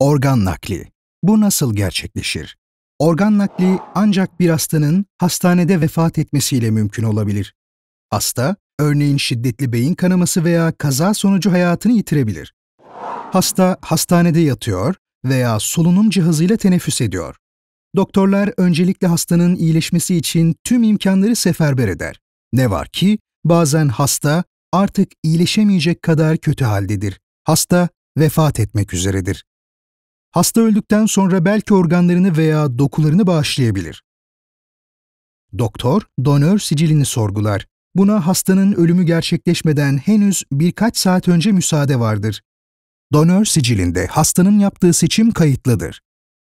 Organ nakli. Bu nasıl gerçekleşir? Organ nakli ancak bir hastanın hastanede vefat etmesiyle mümkün olabilir. Hasta, örneğin şiddetli beyin kanaması veya kaza sonucu hayatını yitirebilir. Hasta hastanede yatıyor veya solunum cihazıyla teneffüs ediyor. Doktorlar öncelikle hastanın iyileşmesi için tüm imkanları seferber eder. Ne var ki bazen hasta artık iyileşemeyecek kadar kötü haldedir. Hasta vefat etmek üzeredir. Hasta öldükten sonra belki organlarını veya dokularını bağışlayabilir. Doktor, donör sicilini sorgular. Buna hastanın ölümü gerçekleşmeden henüz birkaç saat önce müsaade vardır. Donör sicilinde hastanın yaptığı seçim kayıtlıdır.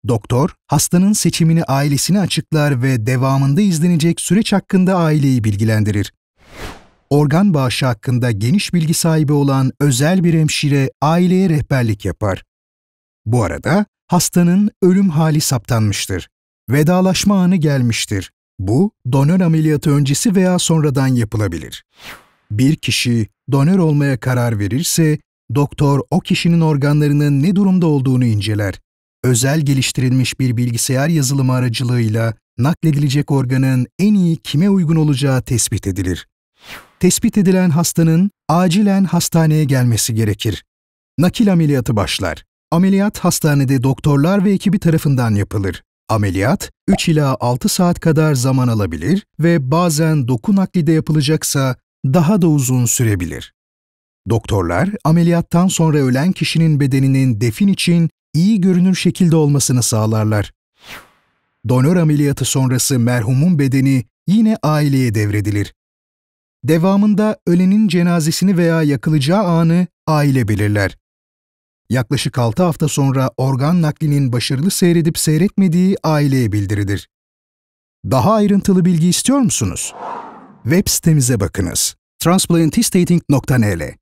Doktor, hastanın seçimini ailesine açıklar ve devamında izlenecek süreç hakkında aileyi bilgilendirir. Organ bağışı hakkında geniş bilgi sahibi olan özel bir hemşire aileye rehberlik yapar. Bu arada hastanın ölüm hali saptanmıştır. Vedalaşma anı gelmiştir. Bu, donör ameliyatı öncesi veya sonradan yapılabilir. Bir kişi donör olmaya karar verirse, doktor o kişinin organlarının ne durumda olduğunu inceler. Özel geliştirilmiş bir bilgisayar yazılımı aracılığıyla nakledilecek organın en iyi kime uygun olacağı tespit edilir. Tespit edilen hastanın acilen hastaneye gelmesi gerekir. Nakil ameliyatı başlar. Ameliyat hastanede doktorlar ve ekibi tarafından yapılır. Ameliyat 3 ila 6 saat kadar zaman alabilir ve bazen doku nakli yapılacaksa daha da uzun sürebilir. Doktorlar ameliyattan sonra ölen kişinin bedeninin defin için iyi görünür şekilde olmasını sağlarlar. Donör ameliyatı sonrası merhumun bedeni yine aileye devredilir. Devamında ölenin cenazesini veya yakılacağı anı aile belirler yaklaşık 6 hafta sonra organ naklinin başarılı seyredip seyretmediği aileye bildirilir. Daha ayrıntılı bilgi istiyor musunuz? Web sitemize bakınız transplantistating.nl